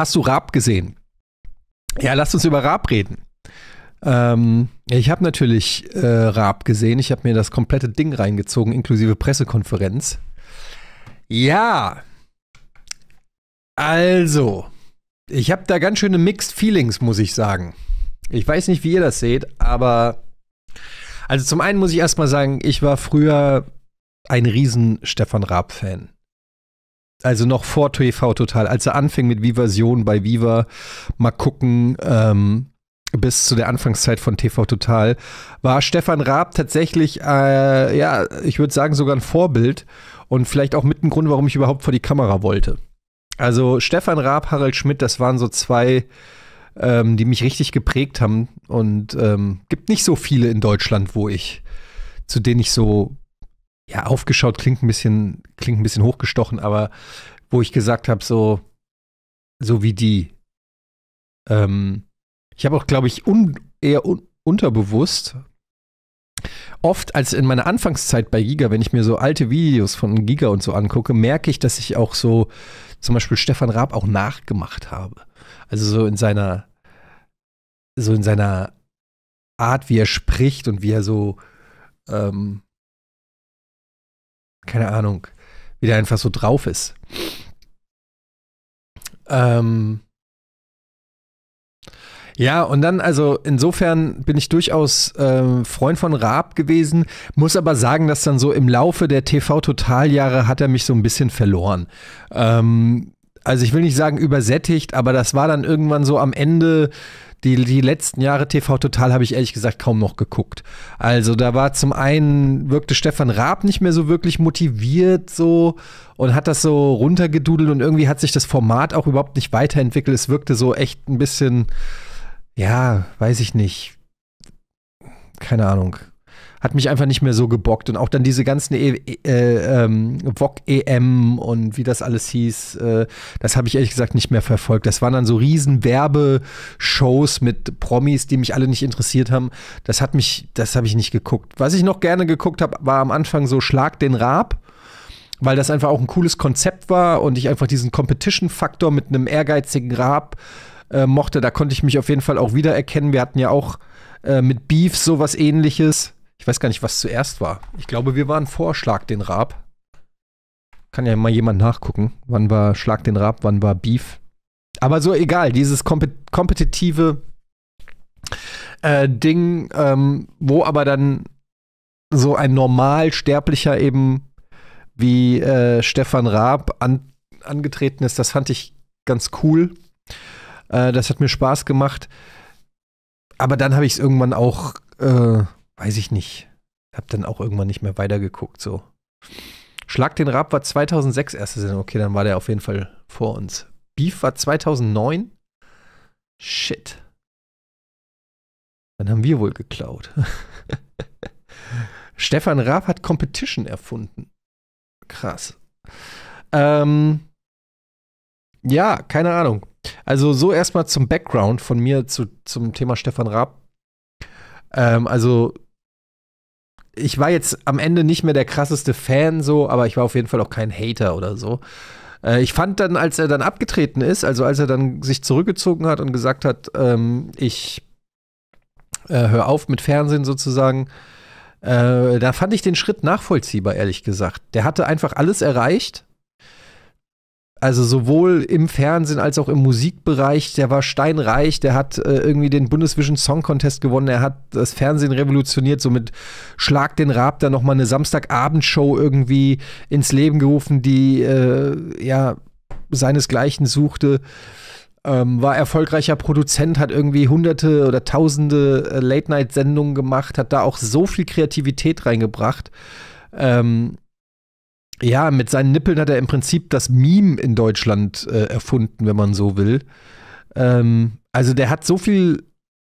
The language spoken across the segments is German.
Hast du Raab gesehen? Ja, lass uns über Raab reden. Ähm, ich habe natürlich äh, Raab gesehen. Ich habe mir das komplette Ding reingezogen, inklusive Pressekonferenz. Ja. Also, ich habe da ganz schöne Mixed Feelings, muss ich sagen. Ich weiß nicht, wie ihr das seht, aber also zum einen muss ich erstmal sagen, ich war früher ein riesen Stefan Raab Fan also noch vor TV Total, als er anfing mit Vivasion bei Viva, mal gucken, ähm, bis zu der Anfangszeit von TV Total, war Stefan Raab tatsächlich, äh, ja, ich würde sagen, sogar ein Vorbild und vielleicht auch mit ein Grund, warum ich überhaupt vor die Kamera wollte. Also Stefan Raab, Harald Schmidt, das waren so zwei, ähm, die mich richtig geprägt haben und ähm, gibt nicht so viele in Deutschland, wo ich, zu denen ich so ja, aufgeschaut klingt ein bisschen, klingt ein bisschen hochgestochen, aber wo ich gesagt habe, so, so wie die. Ähm, ich habe auch, glaube ich, un, eher un, unterbewusst oft als in meiner Anfangszeit bei Giga, wenn ich mir so alte Videos von Giga und so angucke, merke ich, dass ich auch so zum Beispiel Stefan Raab auch nachgemacht habe. Also so in seiner, so in seiner Art, wie er spricht und wie er so ähm, keine Ahnung, wie der einfach so drauf ist. Ähm ja, und dann, also insofern bin ich durchaus äh, Freund von Raab gewesen, muss aber sagen, dass dann so im Laufe der TV-Totaljahre hat er mich so ein bisschen verloren. Ähm, also ich will nicht sagen übersättigt, aber das war dann irgendwann so am Ende. Die, die letzten Jahre TV Total habe ich ehrlich gesagt kaum noch geguckt. Also da war zum einen, wirkte Stefan Raab nicht mehr so wirklich motiviert so und hat das so runtergedudelt und irgendwie hat sich das Format auch überhaupt nicht weiterentwickelt. Es wirkte so echt ein bisschen, ja, weiß ich nicht, keine Ahnung, hat mich einfach nicht mehr so gebockt. Und auch dann diese ganzen e e äh, ähm, em und wie das alles hieß, äh, das habe ich ehrlich gesagt nicht mehr verfolgt. Das waren dann so riesen Werbeshows mit Promis, die mich alle nicht interessiert haben. Das hat mich, das habe ich nicht geguckt. Was ich noch gerne geguckt habe, war am Anfang so Schlag den Raab weil das einfach auch ein cooles Konzept war und ich einfach diesen Competition-Faktor mit einem ehrgeizigen Rab äh, mochte. Da konnte ich mich auf jeden Fall auch wiedererkennen. Wir hatten ja auch äh, mit Beef sowas ähnliches. Ich weiß gar nicht, was zuerst war. Ich glaube, wir waren vor Schlag den Raab. Kann ja mal jemand nachgucken. Wann war Schlag den Raab, wann war Beef. Aber so egal, dieses kompetitive äh, Ding, ähm, wo aber dann so ein Normalsterblicher eben wie äh, Stefan Raab an, angetreten ist, das fand ich ganz cool. Äh, das hat mir Spaß gemacht. Aber dann habe ich es irgendwann auch äh, weiß ich nicht. Hab dann auch irgendwann nicht mehr weitergeguckt, so. Schlag den Rab war 2006 erste Sendung. Okay, dann war der auf jeden Fall vor uns. Beef war 2009. Shit. Dann haben wir wohl geklaut. Stefan Raab hat Competition erfunden. Krass. Ähm, ja, keine Ahnung. Also so erstmal zum Background von mir zu, zum Thema Stefan Raab. Ähm, also ich war jetzt am Ende nicht mehr der krasseste Fan so, aber ich war auf jeden Fall auch kein Hater oder so. Äh, ich fand dann, als er dann abgetreten ist, also als er dann sich zurückgezogen hat und gesagt hat, ähm, ich äh, höre auf mit Fernsehen sozusagen, äh, da fand ich den Schritt nachvollziehbar, ehrlich gesagt. Der hatte einfach alles erreicht, also sowohl im Fernsehen als auch im Musikbereich, der war steinreich, der hat äh, irgendwie den Bundesvision Song Contest gewonnen, er hat das Fernsehen revolutioniert, so mit Schlag den Rab da nochmal eine Samstagabendshow irgendwie ins Leben gerufen, die äh, ja seinesgleichen suchte. Ähm, war erfolgreicher Produzent, hat irgendwie hunderte oder tausende äh, Late-Night-Sendungen gemacht, hat da auch so viel Kreativität reingebracht. Ähm, ja, mit seinen Nippeln hat er im Prinzip das Meme in Deutschland äh, erfunden, wenn man so will. Ähm, also der hat so viel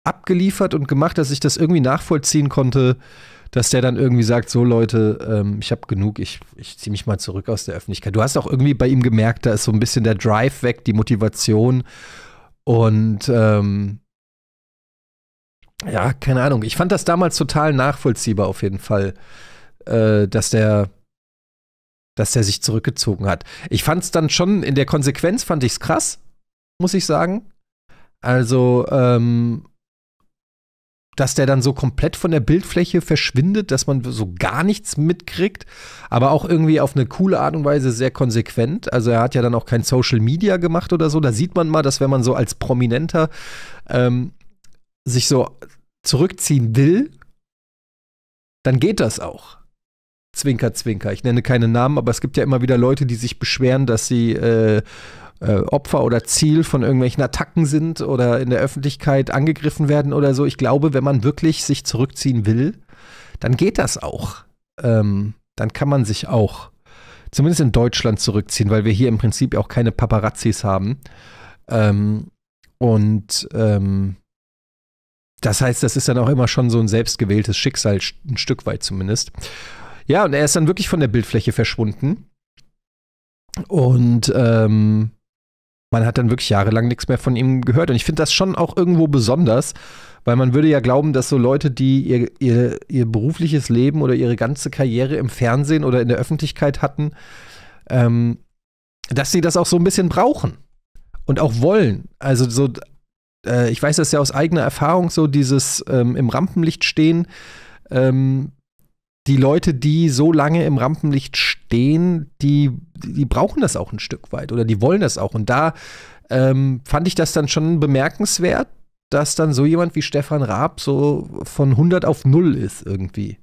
abgeliefert und gemacht, dass ich das irgendwie nachvollziehen konnte, dass der dann irgendwie sagt, so Leute, ähm, ich habe genug, ich, ich ziehe mich mal zurück aus der Öffentlichkeit. Du hast auch irgendwie bei ihm gemerkt, da ist so ein bisschen der Drive weg, die Motivation und ähm, ja, keine Ahnung. Ich fand das damals total nachvollziehbar auf jeden Fall, äh, dass der dass er sich zurückgezogen hat. Ich fand es dann schon, in der Konsequenz fand ich es krass, muss ich sagen. Also, ähm, dass der dann so komplett von der Bildfläche verschwindet, dass man so gar nichts mitkriegt, aber auch irgendwie auf eine coole Art und Weise sehr konsequent. Also er hat ja dann auch kein Social Media gemacht oder so. Da sieht man mal, dass wenn man so als Prominenter ähm, sich so zurückziehen will, dann geht das auch. Zwinker, Zwinker. Ich nenne keine Namen, aber es gibt ja immer wieder Leute, die sich beschweren, dass sie äh, äh, Opfer oder Ziel von irgendwelchen Attacken sind oder in der Öffentlichkeit angegriffen werden oder so. Ich glaube, wenn man wirklich sich zurückziehen will, dann geht das auch. Ähm, dann kann man sich auch zumindest in Deutschland zurückziehen, weil wir hier im Prinzip auch keine Paparazzis haben. Ähm, und ähm, das heißt, das ist dann auch immer schon so ein selbstgewähltes Schicksal, ein Stück weit zumindest. Ja, und er ist dann wirklich von der Bildfläche verschwunden. Und ähm, man hat dann wirklich jahrelang nichts mehr von ihm gehört. Und ich finde das schon auch irgendwo besonders, weil man würde ja glauben, dass so Leute, die ihr, ihr, ihr berufliches Leben oder ihre ganze Karriere im Fernsehen oder in der Öffentlichkeit hatten, ähm, dass sie das auch so ein bisschen brauchen und auch wollen. Also so, äh, ich weiß das ja aus eigener Erfahrung, so dieses ähm, im Rampenlicht stehen, ähm, die Leute, die so lange im Rampenlicht stehen, die, die brauchen das auch ein Stück weit oder die wollen das auch. Und da ähm, fand ich das dann schon bemerkenswert, dass dann so jemand wie Stefan Raab so von 100 auf 0 ist irgendwie.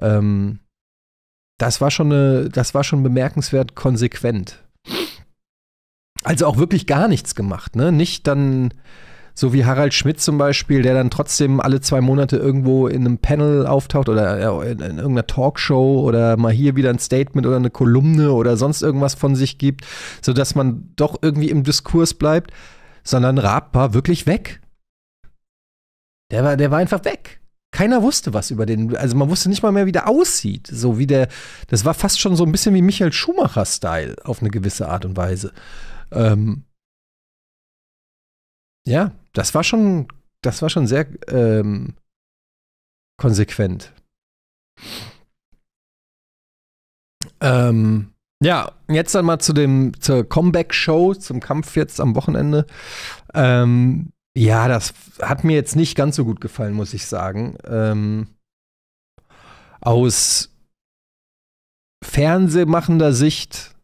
Ähm, das war schon eine, das war schon bemerkenswert konsequent. Also auch wirklich gar nichts gemacht, ne? Nicht dann so wie Harald Schmidt zum Beispiel, der dann trotzdem alle zwei Monate irgendwo in einem Panel auftaucht oder äh, in, in irgendeiner Talkshow oder mal hier wieder ein Statement oder eine Kolumne oder sonst irgendwas von sich gibt, sodass man doch irgendwie im Diskurs bleibt, sondern Raab war wirklich weg. Der war, der war einfach weg keiner wusste was über den. Also man wusste nicht mal mehr, wie der aussieht. So wie der. Das war fast schon so ein bisschen wie Michael Schumacher-Style auf eine gewisse Art und Weise. Ähm, ja, das war schon, das war schon sehr ähm, konsequent. Ähm, ja, jetzt dann mal zu dem, zur Comeback-Show, zum Kampf jetzt am Wochenende. Ähm, ja, das hat mir jetzt nicht ganz so gut gefallen, muss ich sagen. Ähm, aus fernsehmachender Sicht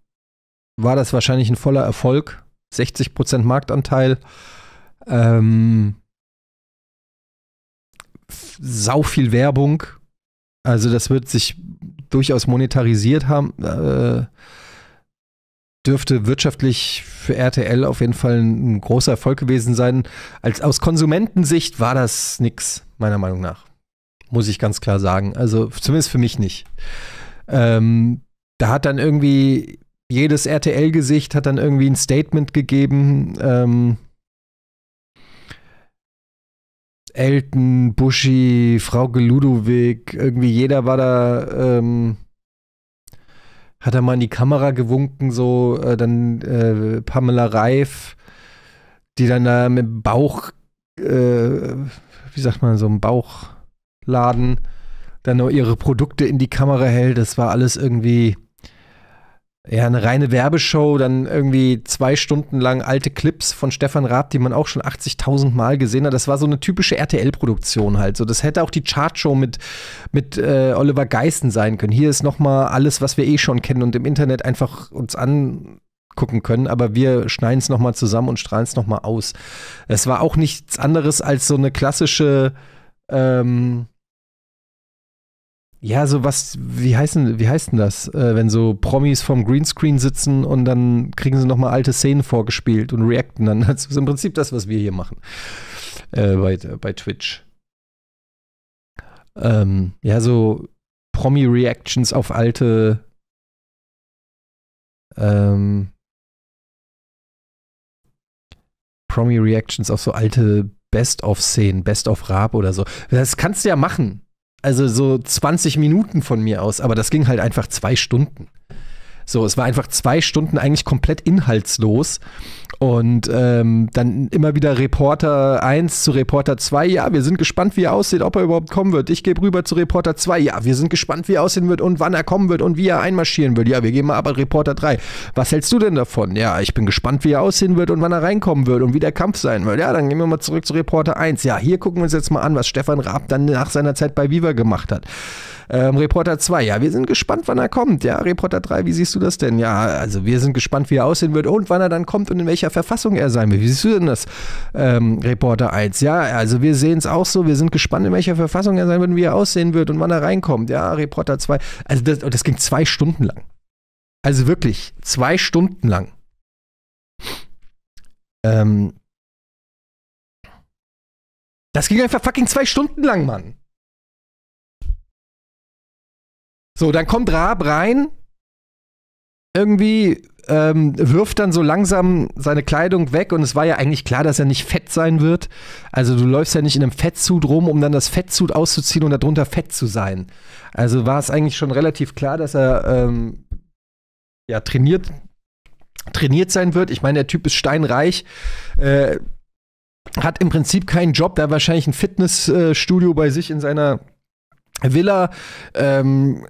war das wahrscheinlich ein voller Erfolg. 60% Marktanteil. Ähm, sau viel Werbung. Also das wird sich durchaus monetarisiert haben. Äh, dürfte wirtschaftlich für RTL auf jeden Fall ein, ein großer Erfolg gewesen sein. Als, aus Konsumentensicht war das nix, meiner Meinung nach. Muss ich ganz klar sagen. Also zumindest für mich nicht. Ähm, da hat dann irgendwie jedes RTL-Gesicht hat dann irgendwie ein Statement gegeben. Ähm, Elton, Buschi, Frau Geludowig, irgendwie jeder war da, ähm, hat er mal in die Kamera gewunken, so, äh, dann äh, Pamela Reif, die dann da mit Bauch, äh, wie sagt man, so einem Bauchladen, dann nur ihre Produkte in die Kamera hält. Das war alles irgendwie ja, eine reine Werbeshow, dann irgendwie zwei Stunden lang alte Clips von Stefan Raab, die man auch schon 80.000 Mal gesehen hat. Das war so eine typische RTL-Produktion halt. So, das hätte auch die Chartshow mit, mit äh, Oliver Geissen sein können. Hier ist nochmal alles, was wir eh schon kennen und im Internet einfach uns angucken können, aber wir schneiden es nochmal zusammen und strahlen es nochmal aus. Es war auch nichts anderes als so eine klassische ähm, ja, so was, wie heißt denn, wie heißt denn das, äh, wenn so Promis vom Greenscreen sitzen und dann kriegen sie nochmal alte Szenen vorgespielt und reacten dann. Das ist im Prinzip das, was wir hier machen äh, bei, bei Twitch. Ähm, ja, so Promi-Reactions auf alte ähm, Promi-Reactions auf so alte Best-of-Szenen, Best-of-Rap oder so. Das kannst du ja machen also so 20 Minuten von mir aus, aber das ging halt einfach zwei Stunden. So, es war einfach zwei Stunden eigentlich komplett inhaltslos. Und ähm, dann immer wieder Reporter 1 zu Reporter 2. Ja, wir sind gespannt, wie er aussieht, ob er überhaupt kommen wird. Ich gebe rüber zu Reporter 2. Ja, wir sind gespannt, wie er aussehen wird und wann er kommen wird und wie er einmarschieren wird. Ja, wir gehen mal ab an Reporter 3. Was hältst du denn davon? Ja, ich bin gespannt, wie er aussehen wird und wann er reinkommen wird und wie der Kampf sein wird. Ja, dann gehen wir mal zurück zu Reporter 1. Ja, hier gucken wir uns jetzt mal an, was Stefan Raab dann nach seiner Zeit bei Viva gemacht hat. Ähm, Reporter 2, ja, wir sind gespannt, wann er kommt. Ja, Reporter 3, wie siehst du das denn? Ja, also wir sind gespannt, wie er aussehen wird und wann er dann kommt und in welcher Verfassung er sein wird. Wie siehst du denn das, ähm, Reporter 1? Ja, also wir sehen es auch so, wir sind gespannt, in welcher Verfassung er sein wird und wie er aussehen wird und wann er reinkommt. Ja, Reporter 2. Also das, oh, das ging zwei Stunden lang. Also wirklich, zwei Stunden lang. Ähm, das ging einfach fucking zwei Stunden lang, Mann. So, dann kommt Raab rein, irgendwie ähm, wirft dann so langsam seine Kleidung weg und es war ja eigentlich klar, dass er nicht fett sein wird. Also du läufst ja nicht in einem Fettsuit rum, um dann das Fettsuit auszuziehen und darunter fett zu sein. Also war es eigentlich schon relativ klar, dass er ähm, ja trainiert trainiert sein wird. Ich meine, der Typ ist steinreich. Äh, hat im Prinzip keinen Job, da wahrscheinlich ein Fitnessstudio äh, bei sich in seiner Villa, ähm,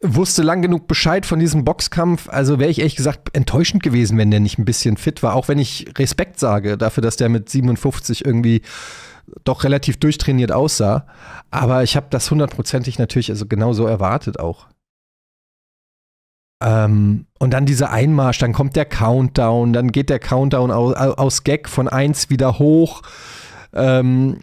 wusste lang genug Bescheid von diesem Boxkampf. Also wäre ich ehrlich gesagt enttäuschend gewesen, wenn der nicht ein bisschen fit war. Auch wenn ich Respekt sage dafür, dass der mit 57 irgendwie doch relativ durchtrainiert aussah. Aber ich habe das hundertprozentig natürlich also genauso erwartet auch. Ähm, und dann dieser Einmarsch, dann kommt der Countdown, dann geht der Countdown aus, aus Gag von 1 wieder hoch. Ähm,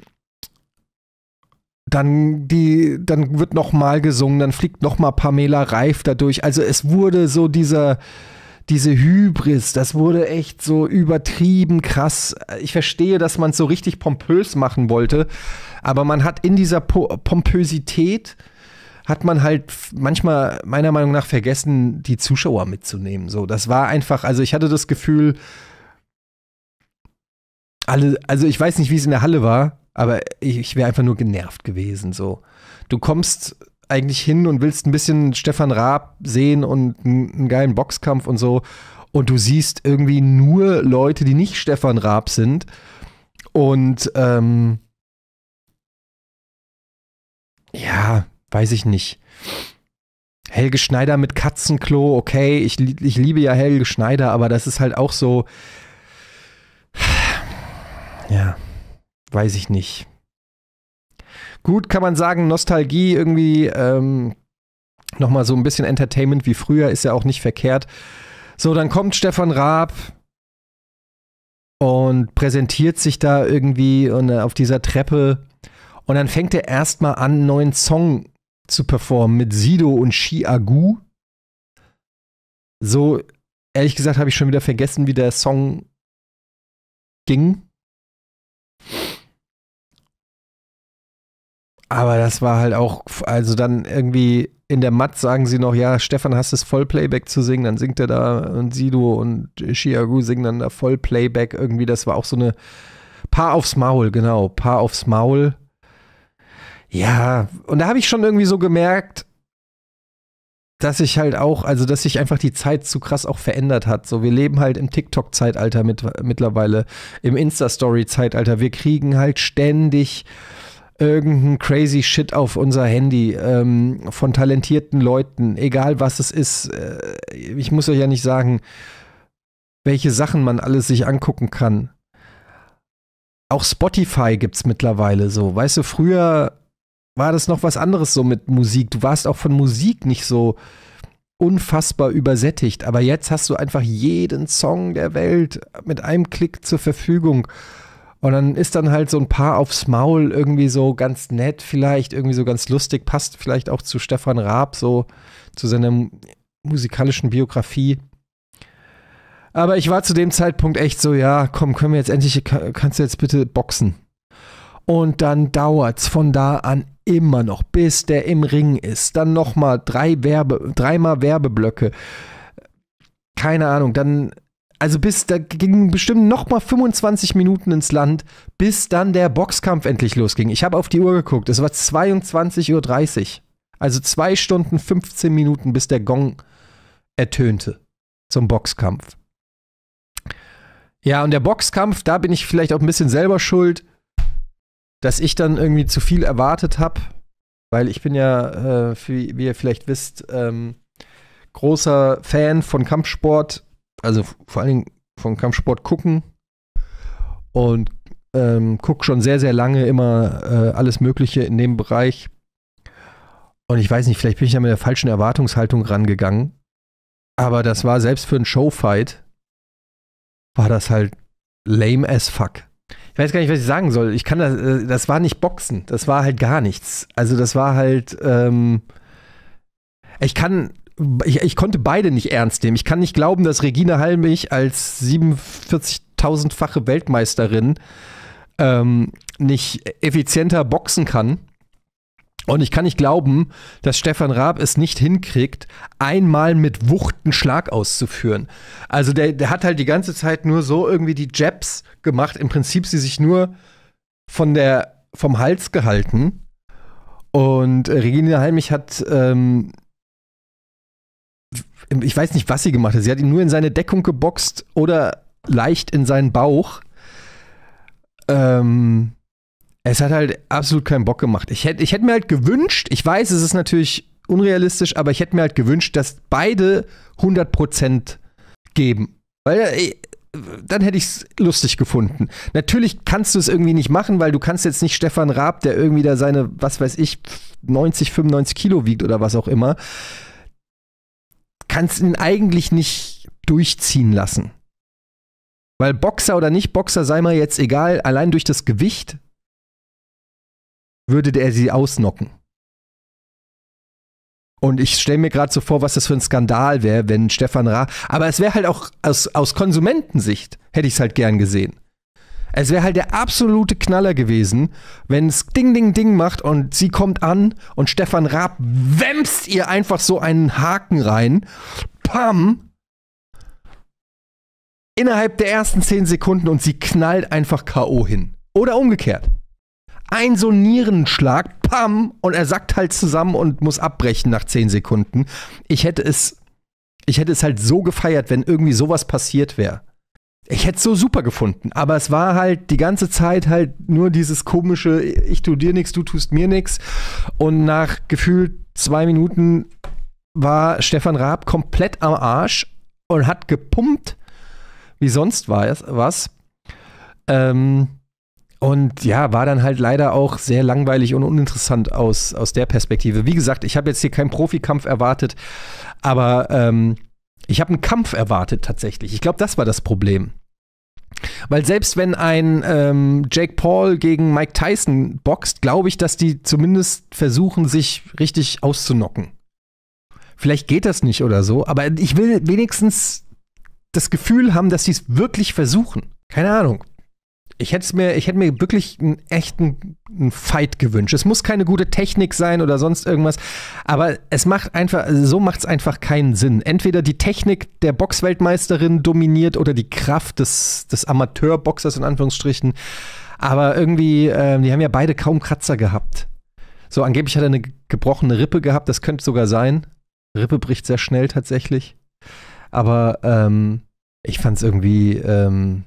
dann die, dann wird nochmal gesungen, dann fliegt nochmal Pamela Reif dadurch. Also es wurde so dieser, diese Hybris, das wurde echt so übertrieben krass. Ich verstehe, dass man es so richtig pompös machen wollte, aber man hat in dieser po Pompösität hat man halt manchmal meiner Meinung nach vergessen, die Zuschauer mitzunehmen. So, das war einfach, also ich hatte das Gefühl, alle, also ich weiß nicht, wie es in der Halle war, aber ich, ich wäre einfach nur genervt gewesen. So. Du kommst eigentlich hin und willst ein bisschen Stefan Raab sehen und einen geilen Boxkampf und so. Und du siehst irgendwie nur Leute, die nicht Stefan Raab sind. Und ähm, ja, weiß ich nicht. Helge Schneider mit Katzenklo, okay, ich, ich liebe ja Helge Schneider, aber das ist halt auch so. Ja weiß ich nicht. Gut, kann man sagen, Nostalgie irgendwie ähm, nochmal so ein bisschen Entertainment wie früher ist ja auch nicht verkehrt. So, dann kommt Stefan Raab und präsentiert sich da irgendwie und äh, auf dieser Treppe und dann fängt er erstmal an, einen neuen Song zu performen mit Sido und Shi Agu. So, ehrlich gesagt, habe ich schon wieder vergessen, wie der Song ging. Aber das war halt auch, also dann irgendwie in der Matt sagen sie noch, ja, Stefan, hast es Vollplayback zu singen? Dann singt er da und Sido und Shiagu singen dann da Vollplayback irgendwie. Das war auch so eine Paar aufs Maul, genau, Paar aufs Maul. Ja, und da habe ich schon irgendwie so gemerkt, dass sich halt auch, also dass sich einfach die Zeit zu krass auch verändert hat. So, wir leben halt im TikTok-Zeitalter mit, mittlerweile, im Insta-Story-Zeitalter. Wir kriegen halt ständig irgendein crazy Shit auf unser Handy ähm, von talentierten Leuten, egal was es ist. Äh, ich muss euch ja nicht sagen, welche Sachen man alles sich angucken kann. Auch Spotify gibt es mittlerweile so. Weißt du, früher war das noch was anderes so mit Musik. Du warst auch von Musik nicht so unfassbar übersättigt. Aber jetzt hast du einfach jeden Song der Welt mit einem Klick zur Verfügung. Und dann ist dann halt so ein Paar aufs Maul irgendwie so ganz nett, vielleicht irgendwie so ganz lustig, passt vielleicht auch zu Stefan Raab, so zu seiner musikalischen Biografie. Aber ich war zu dem Zeitpunkt echt so, ja, komm, können wir jetzt endlich, kannst du jetzt bitte boxen? Und dann dauert es von da an immer noch, bis der im Ring ist. Dann nochmal drei Werbe, dreimal Werbeblöcke. Keine Ahnung, dann also bis da gingen bestimmt noch mal 25 Minuten ins Land, bis dann der Boxkampf endlich losging. Ich habe auf die Uhr geguckt, es war 22.30 Uhr. Also zwei Stunden 15 Minuten, bis der Gong ertönte zum Boxkampf. Ja, und der Boxkampf, da bin ich vielleicht auch ein bisschen selber schuld, dass ich dann irgendwie zu viel erwartet habe, weil ich bin ja, äh, wie, wie ihr vielleicht wisst, ähm, großer Fan von Kampfsport also vor allen Dingen von Kampfsport gucken und ähm, gucke schon sehr, sehr lange immer äh, alles Mögliche in dem Bereich. Und ich weiß nicht, vielleicht bin ich da mit der falschen Erwartungshaltung rangegangen. Aber das war selbst für einen Showfight, war das halt lame as fuck. Ich weiß gar nicht, was ich sagen soll. Ich kann das, äh, das war nicht Boxen. Das war halt gar nichts. Also das war halt, ähm, ich kann ich, ich, konnte beide nicht ernst nehmen. Ich kann nicht glauben, dass Regina Halmich als 47.000-fache Weltmeisterin ähm, nicht effizienter boxen kann. Und ich kann nicht glauben, dass Stefan Raab es nicht hinkriegt, einmal mit Wucht einen Schlag auszuführen. Also der, der hat halt die ganze Zeit nur so irgendwie die Jabs gemacht. Im Prinzip sie sich nur von der, vom Hals gehalten. Und Regina Halmich hat ähm, ähm, ich weiß nicht, was sie gemacht hat. Sie hat ihn nur in seine Deckung geboxt oder leicht in seinen Bauch. Ähm, es hat halt absolut keinen Bock gemacht. Ich hätte ich hätt mir halt gewünscht, ich weiß, es ist natürlich unrealistisch, aber ich hätte mir halt gewünscht, dass beide 100% geben. Weil ey, äh, dann hätte ich es lustig gefunden. Natürlich kannst du es irgendwie nicht machen, weil du kannst jetzt nicht Stefan Raab, der irgendwie da seine, was weiß ich, 90, 95 Kilo wiegt oder was auch immer, kannst ihn eigentlich nicht durchziehen lassen. Weil Boxer oder nicht Boxer sei mal jetzt egal, allein durch das Gewicht würde er sie ausnocken. Und ich stelle mir gerade so vor, was das für ein Skandal wäre, wenn Stefan Ra. Aber es wäre halt auch aus, aus Konsumentensicht, hätte ich es halt gern gesehen. Es wäre halt der absolute Knaller gewesen, wenn es Ding, Ding, Ding macht und sie kommt an und Stefan Raab wämst ihr einfach so einen Haken rein. Pam! Innerhalb der ersten 10 Sekunden und sie knallt einfach K.O. hin. Oder umgekehrt. Ein so Nierenschlag, pam, und er sackt halt zusammen und muss abbrechen nach 10 Sekunden. Ich hätte es, ich hätte es halt so gefeiert, wenn irgendwie sowas passiert wäre ich hätte es so super gefunden, aber es war halt die ganze Zeit halt nur dieses komische, ich tu dir nichts, du tust mir nichts. Und nach gefühlt zwei Minuten war Stefan Raab komplett am Arsch und hat gepumpt, wie sonst war es, was. Ähm, und ja, war dann halt leider auch sehr langweilig und uninteressant aus, aus der Perspektive. Wie gesagt, ich habe jetzt hier keinen Profikampf erwartet, aber ähm, ich habe einen Kampf erwartet tatsächlich. Ich glaube, das war das Problem. Weil selbst wenn ein ähm, Jake Paul gegen Mike Tyson boxt, glaube ich, dass die zumindest versuchen, sich richtig auszunocken. Vielleicht geht das nicht oder so, aber ich will wenigstens das Gefühl haben, dass sie es wirklich versuchen. Keine Ahnung. Ich hätte mir, ich mir wirklich einen echten einen Fight gewünscht. Es muss keine gute Technik sein oder sonst irgendwas, aber es macht einfach, so macht es einfach keinen Sinn. Entweder die Technik der Boxweltmeisterin dominiert oder die Kraft des, des Amateurboxers in Anführungsstrichen. Aber irgendwie, äh, die haben ja beide kaum Kratzer gehabt. So, angeblich hat er eine gebrochene Rippe gehabt, das könnte sogar sein. Rippe bricht sehr schnell tatsächlich. Aber ähm, ich fand es irgendwie. Ähm,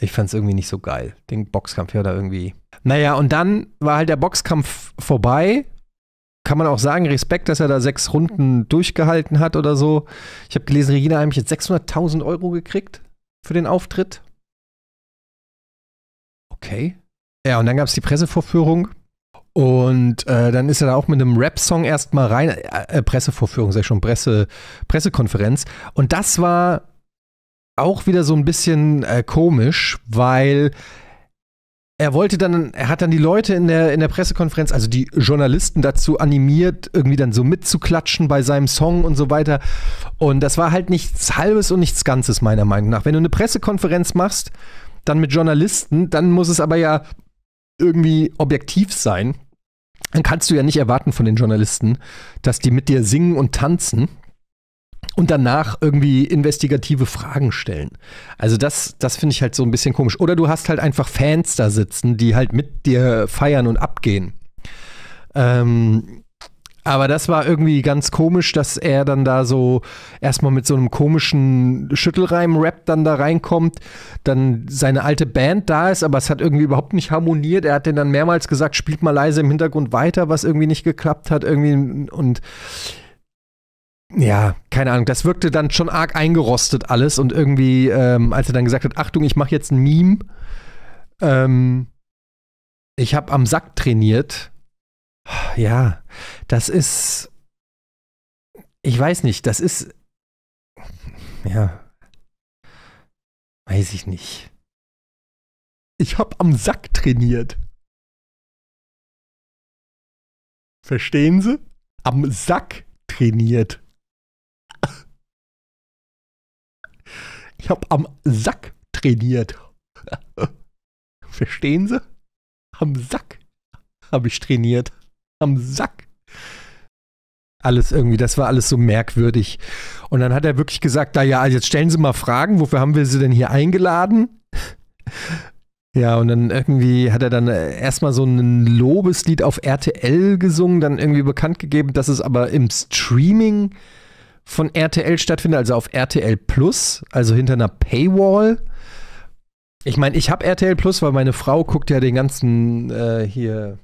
ich fand es irgendwie nicht so geil. Den Boxkampf ja da irgendwie. Naja, und dann war halt der Boxkampf vorbei. Kann man auch sagen, Respekt, dass er da sechs Runden durchgehalten hat oder so. Ich habe gelesen, Regina hat Heimich jetzt 600.000 Euro gekriegt für den Auftritt. Okay. Ja, und dann gab es die Pressevorführung. Und äh, dann ist er da auch mit einem Rap-Song erstmal rein. Äh, äh Pressevorführung, sag schon, Presse, Pressekonferenz. Und das war auch wieder so ein bisschen äh, komisch, weil er wollte dann, er hat dann die Leute in der, in der Pressekonferenz, also die Journalisten dazu animiert, irgendwie dann so mitzuklatschen bei seinem Song und so weiter. Und das war halt nichts Halbes und nichts Ganzes, meiner Meinung nach. Wenn du eine Pressekonferenz machst, dann mit Journalisten, dann muss es aber ja irgendwie objektiv sein. Dann kannst du ja nicht erwarten von den Journalisten, dass die mit dir singen und tanzen und danach irgendwie investigative Fragen stellen. Also das, das finde ich halt so ein bisschen komisch. Oder du hast halt einfach Fans da sitzen, die halt mit dir feiern und abgehen. Ähm, aber das war irgendwie ganz komisch, dass er dann da so erstmal mit so einem komischen Schüttelreim-Rap dann da reinkommt, dann seine alte Band da ist, aber es hat irgendwie überhaupt nicht harmoniert. Er hat den dann mehrmals gesagt, spielt mal leise im Hintergrund weiter, was irgendwie nicht geklappt hat. Irgendwie und ja, keine Ahnung, das wirkte dann schon arg eingerostet alles und irgendwie, ähm, als er dann gesagt hat, Achtung, ich mache jetzt ein Meme, ähm, ich habe am Sack trainiert. Ja, das ist, ich weiß nicht, das ist, ja, weiß ich nicht. Ich habe am Sack trainiert. Verstehen Sie? Am Sack trainiert. Ich habe am Sack trainiert. Verstehen Sie? Am Sack habe ich trainiert. Am Sack. Alles irgendwie, das war alles so merkwürdig. Und dann hat er wirklich gesagt, da ja, also jetzt stellen Sie mal Fragen, wofür haben wir Sie denn hier eingeladen? Ja, und dann irgendwie hat er dann äh, erstmal so ein Lobeslied auf RTL gesungen, dann irgendwie bekannt gegeben, dass es aber im Streaming äh, von RTL stattfindet, also auf RTL Plus, also hinter einer Paywall. Ich meine, ich habe RTL Plus, weil meine Frau guckt ja den ganzen äh, hier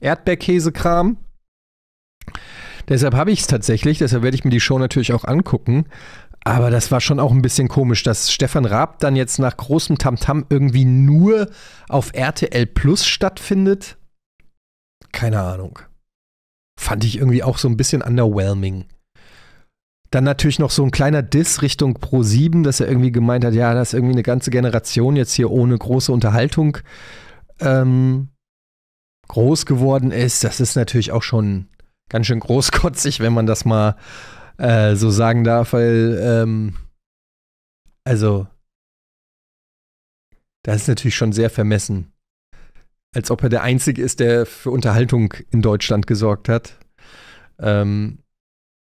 Erdbeerkäsekram. Deshalb habe ich es tatsächlich, deshalb werde ich mir die Show natürlich auch angucken. Aber das war schon auch ein bisschen komisch, dass Stefan Raab dann jetzt nach großem Tamtam -Tam irgendwie nur auf RTL Plus stattfindet. Keine Ahnung. Fand ich irgendwie auch so ein bisschen underwhelming. Dann natürlich noch so ein kleiner Diss Richtung Pro 7, dass er irgendwie gemeint hat, ja, das ist irgendwie eine ganze Generation jetzt hier ohne große Unterhaltung ähm, groß geworden ist. Das ist natürlich auch schon ganz schön großkotzig, wenn man das mal äh, so sagen darf, weil ähm, also das ist natürlich schon sehr vermessen. Als ob er der Einzige ist, der für Unterhaltung in Deutschland gesorgt hat. Ähm,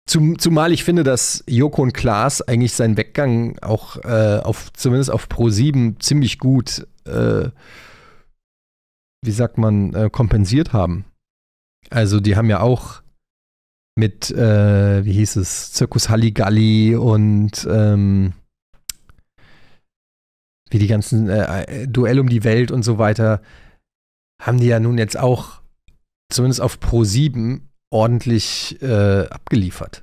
zum, zumal ich finde, dass Joko und Klaas eigentlich seinen Weggang auch äh, auf, zumindest auf Pro 7 ziemlich gut, äh, wie sagt man, äh, kompensiert haben. Also die haben ja auch mit, äh, wie hieß es, Zirkus Halligalli und ähm, wie die ganzen äh, äh Duell um die Welt und so weiter, haben die ja nun jetzt auch, zumindest auf Pro 7, ordentlich äh, abgeliefert.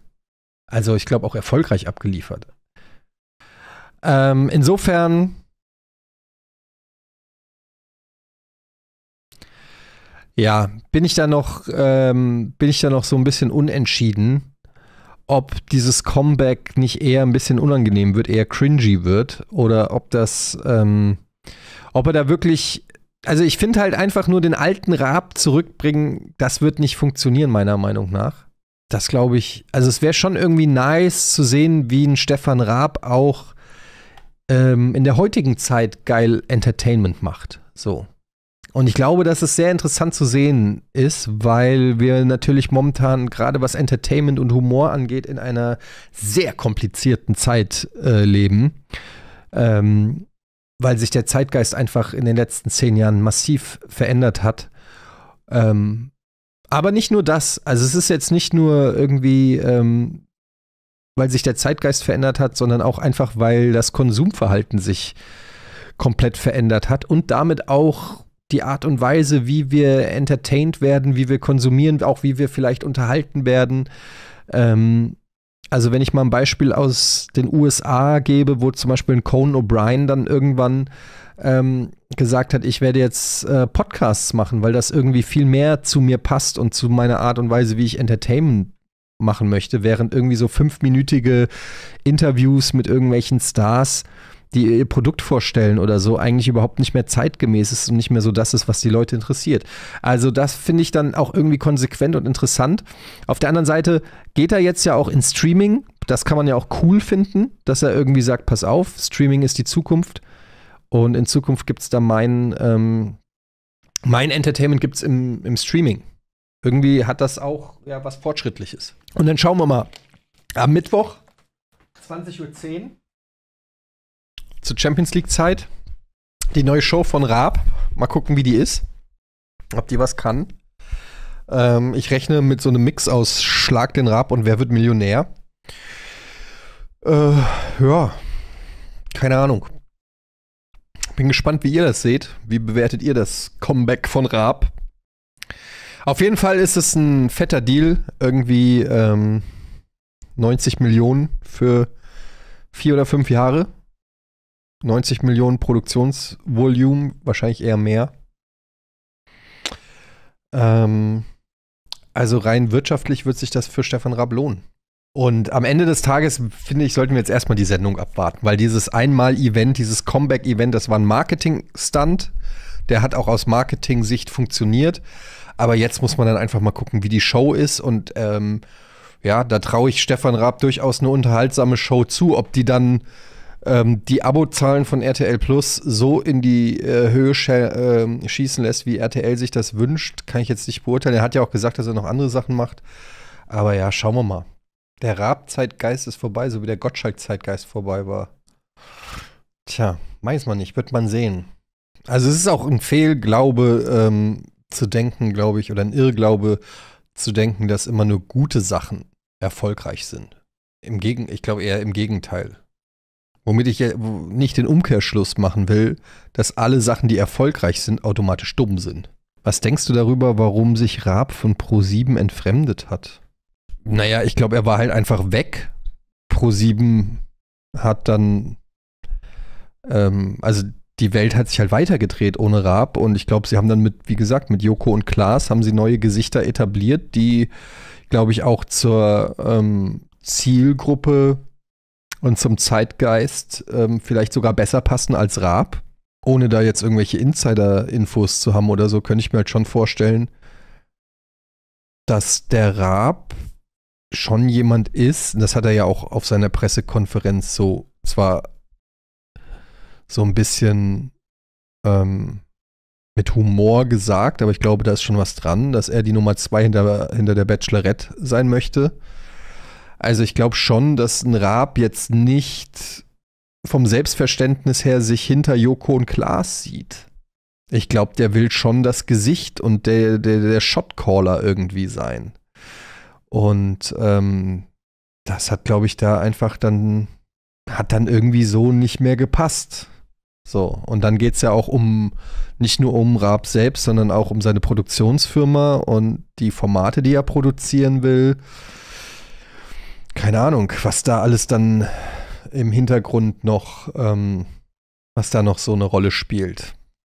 Also ich glaube auch erfolgreich abgeliefert. Ähm, insofern ja, bin ich da noch ähm, bin ich da noch so ein bisschen unentschieden, ob dieses Comeback nicht eher ein bisschen unangenehm wird, eher cringy wird oder ob das ähm, ob er da wirklich also ich finde halt einfach nur den alten Raab zurückbringen, das wird nicht funktionieren, meiner Meinung nach. Das glaube ich, also es wäre schon irgendwie nice zu sehen, wie ein Stefan Raab auch ähm, in der heutigen Zeit geil Entertainment macht. So. Und ich glaube, dass es sehr interessant zu sehen ist, weil wir natürlich momentan, gerade was Entertainment und Humor angeht, in einer sehr komplizierten Zeit äh, leben. Ähm, weil sich der Zeitgeist einfach in den letzten zehn Jahren massiv verändert hat. Ähm, aber nicht nur das. Also es ist jetzt nicht nur irgendwie, ähm, weil sich der Zeitgeist verändert hat, sondern auch einfach, weil das Konsumverhalten sich komplett verändert hat und damit auch die Art und Weise, wie wir entertained werden, wie wir konsumieren, auch wie wir vielleicht unterhalten werden. Ähm, also wenn ich mal ein Beispiel aus den USA gebe, wo zum Beispiel ein Conan O'Brien dann irgendwann ähm, gesagt hat, ich werde jetzt äh, Podcasts machen, weil das irgendwie viel mehr zu mir passt und zu meiner Art und Weise, wie ich Entertainment machen möchte, während irgendwie so fünfminütige Interviews mit irgendwelchen Stars die ihr Produkt vorstellen oder so, eigentlich überhaupt nicht mehr zeitgemäß ist und nicht mehr so das ist, was die Leute interessiert. Also das finde ich dann auch irgendwie konsequent und interessant. Auf der anderen Seite geht er jetzt ja auch in Streaming. Das kann man ja auch cool finden, dass er irgendwie sagt, pass auf, Streaming ist die Zukunft. Und in Zukunft gibt es da mein, ähm, mein Entertainment gibt es im, im Streaming. Irgendwie hat das auch ja, was Fortschrittliches. Und dann schauen wir mal. Am Mittwoch, 20.10 Uhr, zur Champions League-Zeit. Die neue Show von Raab. Mal gucken, wie die ist. Ob die was kann. Ähm, ich rechne mit so einem Mix aus Schlag den Raab und Wer wird Millionär. Äh, ja, keine Ahnung. Bin gespannt, wie ihr das seht. Wie bewertet ihr das Comeback von Raab? Auf jeden Fall ist es ein fetter Deal. Irgendwie ähm, 90 Millionen für vier oder fünf Jahre. 90 Millionen Produktionsvolumen, wahrscheinlich eher mehr. Ähm, also rein wirtschaftlich wird sich das für Stefan Raab lohnen. Und am Ende des Tages, finde ich, sollten wir jetzt erstmal die Sendung abwarten, weil dieses Einmal-Event, dieses Comeback-Event, das war ein Marketing-Stunt. Der hat auch aus Marketing-Sicht funktioniert. Aber jetzt muss man dann einfach mal gucken, wie die Show ist. Und ähm, ja, da traue ich Stefan Raab durchaus eine unterhaltsame Show zu. Ob die dann ähm, die Abozahlen von RTL Plus so in die äh, Höhe äh, schießen lässt, wie RTL sich das wünscht, kann ich jetzt nicht beurteilen. Er hat ja auch gesagt, dass er noch andere Sachen macht. Aber ja, schauen wir mal. Der Raab-Zeitgeist ist vorbei, so wie der Gottschalk-Zeitgeist vorbei war. Tja, weiß man nicht, wird man sehen. Also es ist auch ein Fehlglaube ähm, zu denken, glaube ich, oder ein Irrglaube zu denken, dass immer nur gute Sachen erfolgreich sind. Im Gegen ich glaube eher im Gegenteil. Womit ich ja nicht den Umkehrschluss machen will, dass alle Sachen, die erfolgreich sind, automatisch dumm sind. Was denkst du darüber, warum sich Raab von Pro7 entfremdet hat? Naja, ich glaube, er war halt einfach weg. Pro7 hat dann, ähm, also die Welt hat sich halt weitergedreht ohne Raab und ich glaube, sie haben dann mit, wie gesagt, mit Joko und Klaas haben sie neue Gesichter etabliert, die, glaube ich, auch zur ähm, Zielgruppe und zum Zeitgeist ähm, vielleicht sogar besser passen als Raab. Ohne da jetzt irgendwelche Insider-Infos zu haben oder so, könnte ich mir halt schon vorstellen, dass der Raab schon jemand ist, und das hat er ja auch auf seiner Pressekonferenz so zwar so ein bisschen ähm, mit Humor gesagt, aber ich glaube, da ist schon was dran, dass er die Nummer zwei hinter, hinter der Bachelorette sein möchte. Also ich glaube schon, dass ein Raab jetzt nicht vom Selbstverständnis her sich hinter Joko und Klaas sieht. Ich glaube, der will schon das Gesicht und der, der, der Shotcaller irgendwie sein. Und ähm, das hat, glaube ich, da einfach dann, hat dann irgendwie so nicht mehr gepasst. So, und dann geht es ja auch um, nicht nur um Raab selbst, sondern auch um seine Produktionsfirma und die Formate, die er produzieren will keine Ahnung, was da alles dann im Hintergrund noch, ähm, was da noch so eine Rolle spielt.